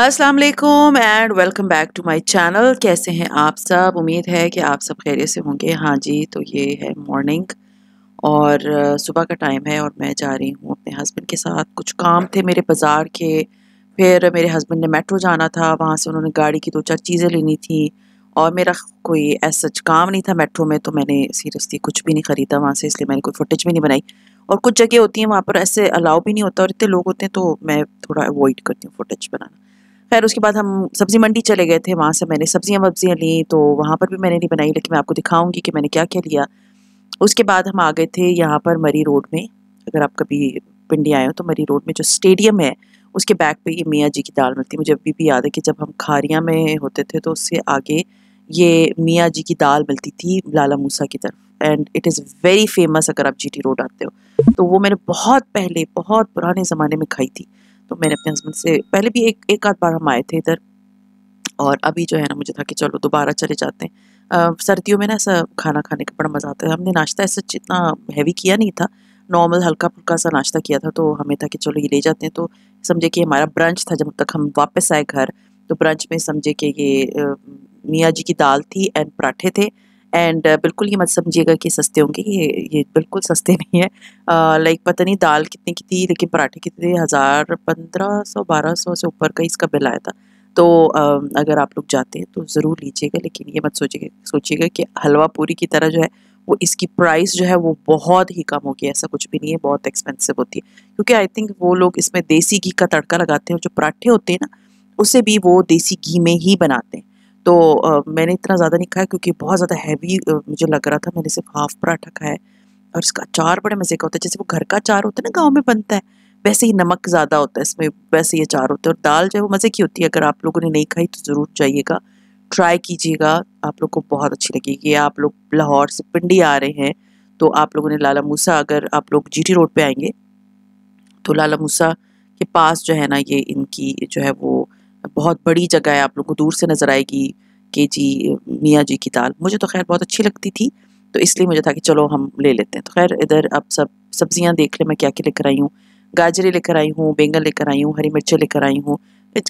अस्सलाम वालेकुम and welcome back to my channel कैसे हैं आप सब उम्मीद है कि आप सब खैरियत से होंगे हाँ जी तो ये है मॉर्निंग और सुबह का टाइम है और मैं जा रही हूँ अपने हस्बैंड के साथ कुछ काम थे मेरे बाज़ार के फिर मेरे हस्बैंड ने मेट्रो जाना था वहाँ से उन्होंने गाड़ी की दो चार चीज़ें लेनी थी और मेरा कोई ऐसा काम नहीं था मेट्रो में तो मैंने सीरियसली कुछ भी नहीं ख़रीदा वहाँ से इसलिए मैंने कोई फुटेज भी नहीं बनाई और कुछ जगह होती हैं वहाँ पर ऐसे अलाउ भी नहीं होता और इतने लोग होते हैं तो मैं थोड़ा अवॉइड करती हूँ फुटेज बनाना खैर उसके बाद हम सब्ज़ी मंडी चले गए थे वहाँ से मैंने सब्ज़ियाँ वब्ज़ियाँ ली तो वहाँ पर भी मैंने नहीं बनाई लेकिन मैं आपको दिखाऊँगी कि मैंने क्या क्या लिया उसके बाद हम आ गए थे यहाँ पर मरी रोड में अगर आप कभी पिंडी आए हो तो मरी रोड में जो स्टेडियम है उसके बैक पे ये मियाँ जी की दाल मिलती है मुझे अभी भी याद है कि जब हम खारिया में होते थे तो उससे आगे ये मियाँ जी की दाल मिलती थी लाला मूसा की तरफ and it is very famous अगर आप टी रोड आते हो तो वो मैंने बहुत पहले बहुत पुराने ज़माने में खाई थी तो मैंने अपने हस्बैंड से पहले भी एक एक आध बार हम आए थे इधर और अभी जो है ना मुझे था कि चलो दोबारा चले जाते हैं सर्दियों में ना ऐसा खाना खाने का बड़ा मज़ा आता है हमने नाश्ता ऐसा इतना हैवी किया नहीं था नॉर्मल हल्का फुल्का सा नाश्ता किया था तो हमें था कि चलो ये ले जाते हैं तो समझे कि हमारा ब्रंच था जब तक हम वापस आए घर तो ब्रंच में समझे कि ये मियाँ जी की दाल थी एंड पराठे थे एंड uh, बिल्कुल ये मत समझिएगा कि सस्ते होंगे ये ये बिल्कुल सस्ते नहीं है लाइक पता नहीं दाल कितने की थी लेकिन पराठे कितने थे हज़ार पंद्रह सौ बारह सौ से ऊपर का इसका बिल आया था तो अगर आप लोग जाते हैं तो ज़रूर लीजिएगा लेकिन ये मत सोचिएगा सोचिएगा कि हलवा पूरी की तरह जो है वो इसकी प्राइस जो है वो बहुत ही कम होगी ऐसा कुछ भी नहीं है बहुत एक्सपेंसिव होती है क्योंकि आई थिंक वो लोग इसमें देसी घी का तड़का लगाते हैं जो पराठे होते हैं ना उसे भी वो देसी घी में ही बनाते हैं तो आ, मैंने इतना ज़्यादा नहीं खाया क्योंकि बहुत ज़्यादा हैवी मुझे लग रहा था मैंने सिर्फ हाफ पराठा खाया और इसका अचार बड़े मज़े का होता है जैसे वो घर का अचार होता है ना गाँव में बनता है वैसे ही नमक ज़्यादा होता है इसमें वैसे ही अचार होता है और दाल जो है वो मज़े की होती है अगर आप लोगों ने नहीं खाई तो ज़रूर चाहिएगा ट्राई कीजिएगा आप लोग को बहुत अच्छी लगेगी आप लोग लाहौर से पिंडी आ रहे हैं तो आप लोगों ने लाला मूसा अगर आप लोग जीटी रोड पे आएंगे तो लाला मूसा के पास जो है ना ये इनकी जो है वो बहुत बड़ी जगह है आप लोग को दूर से नज़र आएगी के जी मियाँ जी की दाल मुझे तो खैर बहुत अच्छी लगती थी तो इसलिए मुझे था कि चलो हम ले लेते हैं तो खैर इधर अब सब सब्जियाँ देख लें मैं क्या क्या लेकर आई हूँ गाजरें लेकर आई हूँ बैंगन लेकर आई हूँ हरी मिर्चें लेकर आई हूँ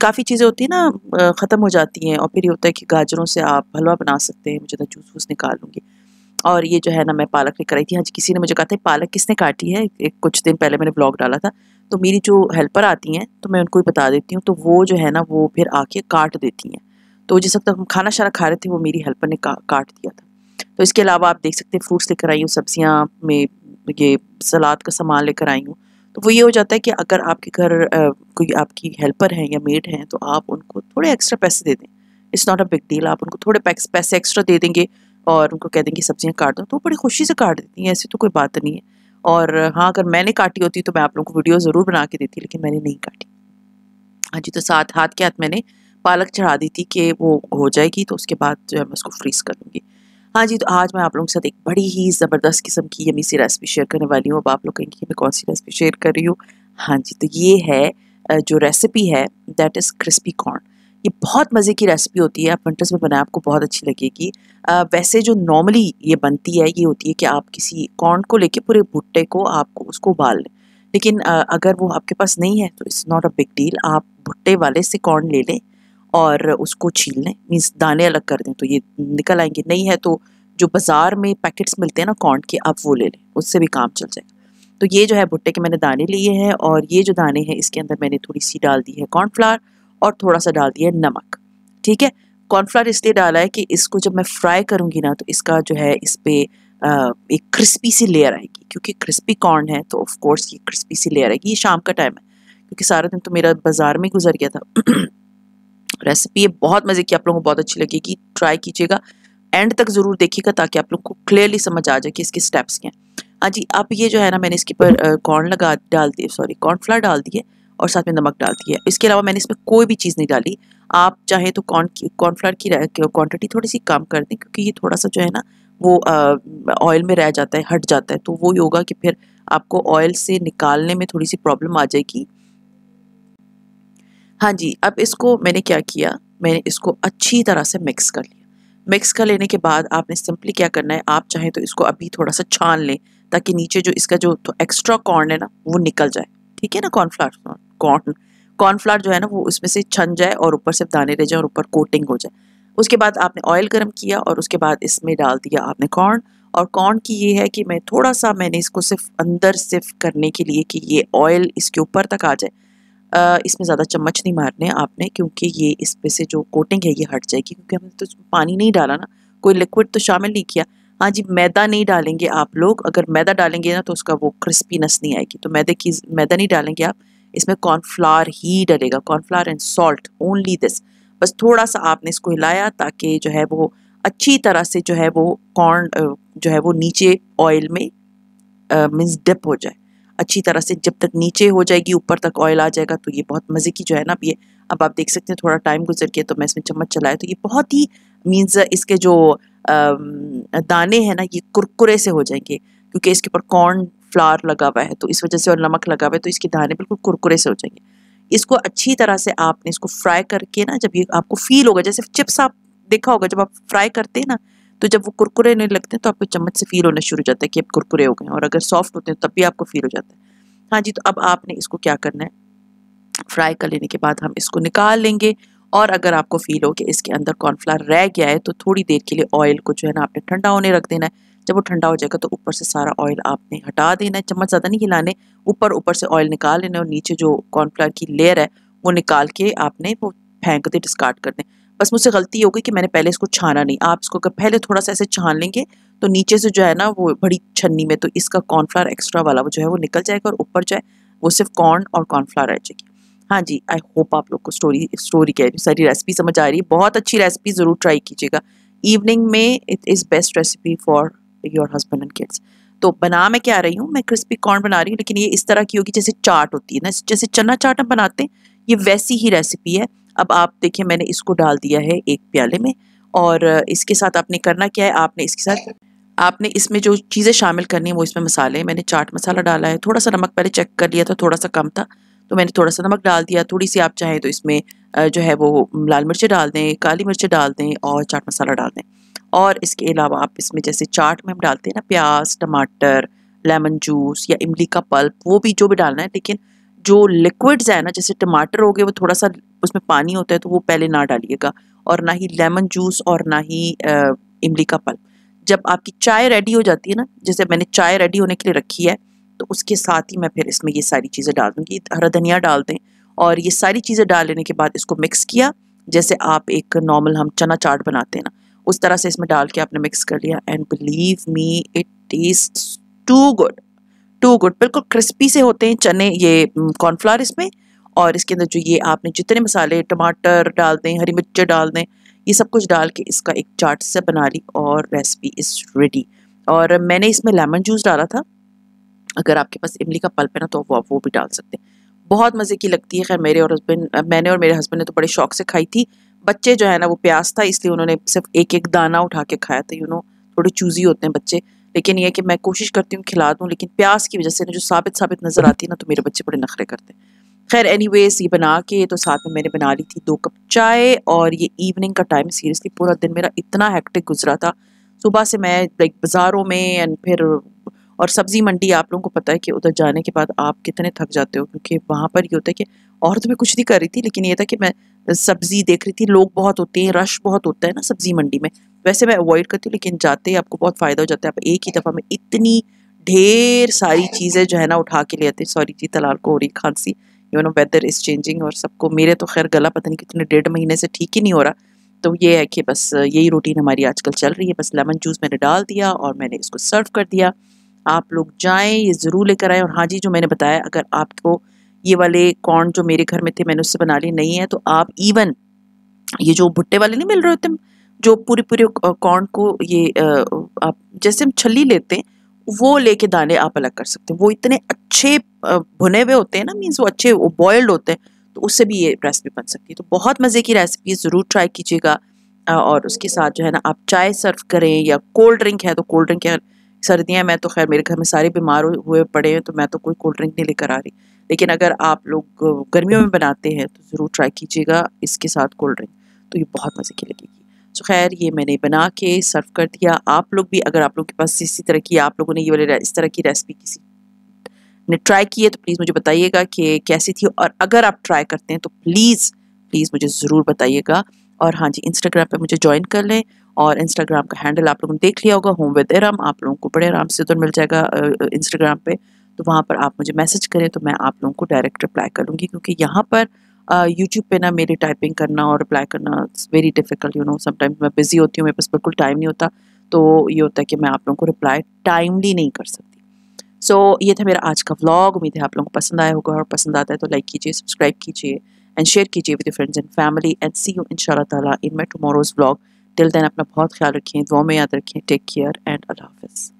काफ़ी चीज़ें होती हैं ना ख़त्म हो जाती हैं और फिर ये होता है कि गाजरों से आप हलवा बना सकते हैं मुझे तो जूस वूस निकाल लूँगी और ये जो है ना मैं पालक लेकर आई थी हाँ किसी ने मुझे कहा था पालक किसने काटी है एक कुछ दिन पहले मैंने ब्लॉग डाला था तो मेरी जो हेल्पर आती हैं तो मैं उनको ही बता देती हूँ तो वो जो है ना वो फिर आके काट देती हैं तो जिस वक्त हम खाना शाना खा रहे थे वो मेरी हेल्पर ने का, काट दिया था तो इसके अलावा आप देख सकते हैं फ्रूट्स लेकर आई हूँ सब्जियाँ में ये सलाद का सामान लेकर आई हूँ तो वो ये हो जाता है कि अगर आपके घर कोई आपकी हेल्पर हैं या मेड हैं तो आप उनको थोड़े एक्स्ट्रा पैसे दे दें it's not a big deal आप उनको थोड़े पैसे एक्स्ट्रा दे देंगे और उनको कह देंगे सब्जियाँ काट दो तो बड़ी खुशी से काट देती हैं ऐसी तो कोई बात नहीं है और हाँ अगर मैंने काटी होती तो मैं आप लोगों को वीडियो ज़रूर बना के देती लेकिन मैंने नहीं काटी हाँ जी तो साथ हाथ के हाथ मैंने पालक चढ़ा दी थी कि वो हो जाएगी तो उसके बाद जो है मैं उसको फ्रीज़ कर लूँगी हाँ जी तो आज मैं आप लोगों के साथ एक बड़ी ही ज़बरदस्त किस्म की यमी सी रेसिपी शेयर करने वाली हूँ अब आप लोग कहेंगे कि मैं कौन सी रेसिपी शेयर कर रही हूँ हाँ जी तो ये है जो रेसिपी है दैट इज़ क्रिस्पी कॉर्न ये बहुत मज़े की रेसिपी होती है आप विंटर्स में बनाए आपको बहुत अच्छी लगेगी वैसे जो नॉर्मली ये बनती है ये होती है कि आप किसी कॉर्न को लेके पूरे भुट्टे को आपको उसको उबाल लें लेकिन अगर वो आपके पास नहीं है तो it's not a big deal आप भुट्टे वाले से कॉर्न ले लें और उसको छील लें मीन्स दाने अलग कर दें तो ये निकल आएंगे नहीं है तो जो बाज़ार में पैकेट्स मिलते हैं ना कॉर्न के आप वो ले लें उससे भी काम चल जाएगा तो ये जो है भुट्टे के मैंने दाने लिए हैं और ये जो दाने हैं इसके अंदर मैंने थोड़ी सी डाल दी है कॉर्नफ्लावर और थोड़ा सा डाल दिया नमक ठीक है कॉर्नफ्लावर इसलिए डाला है कि इसको जब मैं फ्राई करूँगी ना तो इसका जो है इस पर एक क्रिस्पी सी लेयर आएगी क्योंकि क्रिस्पी कॉर्न है तो ऑफकोर्स ये क्रिस्पी सी लेयर आएगी ये शाम का टाइम है क्योंकि सारा दिन तो मेरा बाजार में गुजर गया था रेसिपी ये बहुत मज़े की आप लोगों को बहुत अच्छी लगेगी ट्राई कीजिएगा एंड तक ज़रूर देखिएगा ताकि आप लोग को क्लियरली समझ आ जाए कि इसके स्टेप्स क्या हैं हाँ जी आप ये जो है ना मैंने इसके ऊपर कॉर्न लगा डाल दिए सॉरी कॉर्नफ्लावर डाल दिए और साथ में नमक डाल दिया इसके अलावा मैंने इसमें कोई भी चीज़ नहीं डाली आप चाहे तो कॉर्न कॉर्नफ्लावर की क्वान्टिटी थोड़ी सी कम कर दें क्योंकि ये थोड़ा सा जो है ना वो ऑयल में रह जाता है हट जाता है तो वो ये होगा कि फिर आपको ऑयल से निकालने में थोड़ी सी प्रॉब्लम आ जाएगी हाँ जी अब इसको मैंने क्या किया मैंने इसको अच्छी तरह से मिक्स कर लिया मिक्स कर लेने के बाद आपने सिंपली क्या करना है आप चाहें तो इसको अभी थोड़ा सा छान लें ताकि नीचे जो इसका जो तो एक्स्ट्रा कॉर्न है ना वो निकल जाए ठीक है ना कॉर्नफ्लावर कॉर्न कॉर्नफ्लावर जो है ना वो उसमें से छन जाए और ऊपर से दाने रह जाए और ऊपर कोटिंग हो जाए उसके बाद आपने ऑयल गर्म किया और उसके बाद इसमें डाल दिया आपने कॉर्न और कॉर्न की ये है कि मैं थोड़ा सा मैंने इसको सिर्फ अंदर सिर्फ करने के लिए कि ये ऑयल इसके ऊपर तक आ जाए इसमें ज़्यादा चम्मच नहीं मारने आपने क्योंकि ये इस से जो कोटिंग है ये हट जाएगी क्योंकि हमने तो पानी नहीं डाला ना कोई लिक्विड तो शामिल नहीं किया हाँ जी मैदा नहीं डालेंगे आप लोग अगर मैदा डालेंगे ना तो उसका वो क्रिस्पीनेस नहीं आएगी तो मैदे की मैदा नहीं डालेंगे आप इसमें कॉर्नफ्लावर ही डलेगा cornflour and salt only this बस थोड़ा सा आपने इसको हिलाया ताकि जो है वो अच्छी तरह से जो है वो कॉर्न जो है वो नीचे ऑयल में मीन्स डिप हो जाए अच्छी तरह से जब तक नीचे हो जाएगी ऊपर तक ऑयल आ जाएगा तो ये बहुत मज़े की जो है ना ये अब आप देख सकते हैं थोड़ा टाइम गुजर गया तो मैं इसमें चम्मच चलाया तो ये बहुत ही मीन्स इसके जो दाने हैं ना ये कुरकुरे से हो जाएंगे क्योंकि इसके ऊपर कॉर्न फ्लावर लगा हुआ है तो इस वजह से और नमक लगा हुआ है तो इसके दाने बिल्कुल कुरकुरे से हो जाएंगे इसको अच्छी तरह से आपने इसको फ्राई करके ना जब ये आपको फील होगा जैसे चिप्स आप देखा होगा जब आप फ्राई करते हैं ना तो जब वो कुरकुरे नहीं लगते हैं तो आपको चम्मच से फील होना शुरू हो जाता है कि अब कुरकुरे हो गए और अगर सॉफ्ट होते हैं तब भी आपको फील हो जाता है हाँ जी तो अब आपने इसको क्या करना है फ्राई कर लेने के बाद हम इसको निकाल लेंगे और अगर आपको फील हो कि इसके अंदर कॉर्नफ्लावर रह गया है तो थोड़ी देर के लिए ऑयल को जो है ना आपने ठंडा होने रख देना है जब वो ठंडा हो जाएगा तो ऊपर से सारा ऑयल आपने हटा देना है चम्मच ज़्यादा नहीं हिलाने ऊपर ऊपर से ऑयल निकाल लेना और नीचे जो कॉर्नफ्लावर की लेयर है वो निकाल के आपने वो फेंक दें डिस्कार्ड कर दें बस मुझसे गलती हो गई कि मैंने पहले इसको छाना नहीं आप इसको अगर पहले थोड़ा सा ऐसे छान लेंगे तो नीचे से जो है ना वो बड़ी छन्नी में तो इसका कॉर्नफ्लावर एक्स्ट्रा वाला वो जो है वो निकल जाएगा और ऊपर जो है वो सिर्फ कॉर्न और कॉर्नफ्लावर रह जाएगी हाँ जी आई होप आप लोग को स्टोरी स्टोरी कह रही हूँ सारी रेसिपी समझ आ रही है बहुत अच्छी रेसिपी ज़रूर ट्राई कीजिएगा इवनिंग में it is best recipe for your husband and kids तो बना मैं क्या रही हूँ मैं क्रिस्पी कॉर्न बना रही हूँ लेकिन ये इस तरह की होगी जैसे चाट होती है ना जैसे चना चाट हम बनाते हैं ये वैसी ही रेसिपी है अब आप देखिए मैंने इसको डाल दिया है एक प्याले में और इसके साथ आपने करना क्या है आपने इसके साथ आपने इसमें जो चीज़ें शामिल करनी है वो इसमें मसाले मैंने चाट मसाला डाला है थोड़ा सा नमक पहले चेक कर लिया था थोड़ा सा कम था तो मैंने थोड़ा सा नमक डाल दिया थोड़ी सी आप चाहें तो इसमें जो है वो लाल मिर्चें डाल दें काली मिर्चें डाल दें और चाट मसाला डाल दें और इसके अलावा आप इसमें जैसे चाट में हम डालते हैं ना प्याज टमाटर लेमन जूस या इमली का पल्प वो भी जो भी डालना है लेकिन जो लिक्विड्स है ना जैसे टमाटर हो गए वो थोड़ा सा उसमें पानी होता है तो वो पहले ना डालिएगा और ना ही लेमन जूस और ना ही इमली का पल्प जब आपकी चाय रेडी हो जाती है ना जैसे मैंने चाय रेडी होने के लिए रखी है तो उसके साथ ही मैं फिर इसमें ये सारी चीज़ें डाल दूँगी हरा धनिया डाल दें और ये सारी चीज़ें डाल लेने के बाद इसको मिक्स किया जैसे आप एक नॉर्मल हम चना चाट बनाते हैं ना उस तरह से इसमें डाल के आपने मिक्स कर लिया and believe me it taste too good too good बिल्कुल क्रिस्पी से होते हैं चने ये कॉर्नफ्लावर इसमें और इसके अंदर जो ये आपने जितने मसाले टमाटर डाल दें हरी मिर्च डाल दें ये सब कुछ डाल के इसका एक चाट से बना ली और रेसिपी इज़ रेडी और मैंने इसमें लेमन जूस डाला था अगर आपके पास इमली का पल्प है ना तो वो आप वो भी डाल सकते हैं बहुत मज़े की लगती है खैर मेरे और हस्बैंड मैंने और मेरे हस्बैंड ने तो बड़े शौक से खाई थी बच्चे जो है ना वो प्यास था इसलिए उन्होंने सिर्फ एक एक दाना उठा के खाया था यू नो थोड़े चूजी होते हैं बच्चे लेकिन यह कि मैं कोशिश करती हूँ खिला दूँ लेकिन प्यास की वजह से ना जो साबित साबित नज़र आती है ना तो मेरे बच्चे बड़े नखरे करते हैं खैर एनी ये बना के तो साथ में मैंने बना ली थी दो कप चाय और ये इवनिंग का टाइम सीरियसली पूरा दिन मेरा इतना हैक्टिक गुजरा था सुबह से मैं लाइक बाज़ारों में एंड फिर और सब्ज़ी मंडी आप लोगों को पता है कि उधर जाने के बाद आप कितने थक जाते हो क्योंकि वहाँ पर ये होता है कि और तो मैं कुछ नहीं कर रही थी लेकिन ये था कि मैं सब्ज़ी देख रही थी लोग बहुत होते हैं रश बहुत होता है ना सब्ज़ी मंडी में वैसे मैं अवॉइड करती हूँ लेकिन जाते ही आपको बहुत फ़ायदा हो जाता है आप एक ही दफ़ा में इतनी ढेर सारी चीज़ें जो है ना उठा के ले आते हैं सॉरी जी तलाल को हो रही खांसी you know weather is changing और सबको मेरे तो खैर गला पता नहीं कितने डेढ़ महीने से ठीक ही नहीं हो रहा तो ये है कि बस यही रूटीन हमारी आजकल चल रही है बस लेमन जूस मैंने डाल दिया और मैंने इसको सर्व कर दिया आप लोग जाएं ये ज़रूर लेकर आएँ और हाँ जी जो मैंने बताया अगर आपको ये वाले कॉर्न जो मेरे घर में थे मैंने उससे बना लिए नहीं है तो आप इवन ये जो भुट्टे वाले नहीं मिल रहे होते जो पूरे पूरे कॉर्न को ये आप जैसे हम छली लेते हैं वो लेके दाने आप अलग कर सकते हैं वो इतने अच्छे भुने हुए होते हैं ना मीन्स वो अच्छे वो बॉयल्ड होते हैं तो उससे भी ये रेसिपी बन सकती है तो बहुत मज़े की रेसिपी ज़रूर ट्राई कीजिएगा और उसके साथ जो है ना आप चाय सर्व करें या कोल्ड ड्रिंक है तो कोल्ड ड्रिंक सर्दियाँ मैं तो खैर मेरे घर में सारे बीमार हुए पड़े हैं तो मैं तो कोई कोल्ड ड्रिंक नहीं लेकर आ रही लेकिन अगर आप लोग गर्मियों में बनाते हैं तो ज़रूर ट्राई कीजिएगा इसके साथ कोल्ड ड्रिंक तो ये बहुत मज़े की लगेगी तो खैर ये मैंने बना के सर्व कर दिया आप लोग भी अगर आप लोग के पास इसी तरह की आप लोगों ने ये वाले इस तरह की रेसिपी किसी ने ट्राई की है तो प्लीज़ मुझे बताइएगा कि कैसी थी और अगर आप ट्राई करते हैं तो प्लीज़ प्लीज़ मुझे ज़रूर बताइएगा और हाँ जी इंस्टाग्राम पे मुझे ज्वाइन कर लें और इंस्टाग्राम का हैंडल आप लोगों ने देख लिया होगा होम विद इरम आप लोगों को बड़े आराम से उधर मिल जाएगा इंस्टाग्राम पे तो वहाँ पर आप मुझे मैसेज करें तो मैं आप लोगों को डायरेक्ट रिप्लाई करूँगी क्योंकि यहाँ पर यूट्यूब पे ना मेरी टाइपिंग करना और रिप्लाई करना very difficult you know sometimes मैं बिज़ी होती हूँ मेरे पास बिल्कुल टाइम नहीं होता तो ये होता है कि मैं आप लोगों को रिप्लाई टाइमली नहीं कर सकती सो so, ये था मेरा आज का व्लॉग उम्मीद है आप लोगों को पसंद आया होगा और पसंद आता है तो लाइक कीजिए सब्सक्राइब कीजिए एंड शेयर कीजिए with friends and family and see you in शाला in my tomorrow's blog till then अपना बहुत ख्याल रखें दुआ में याद रखें टेक केयर एंड अल्लाह हाफिज़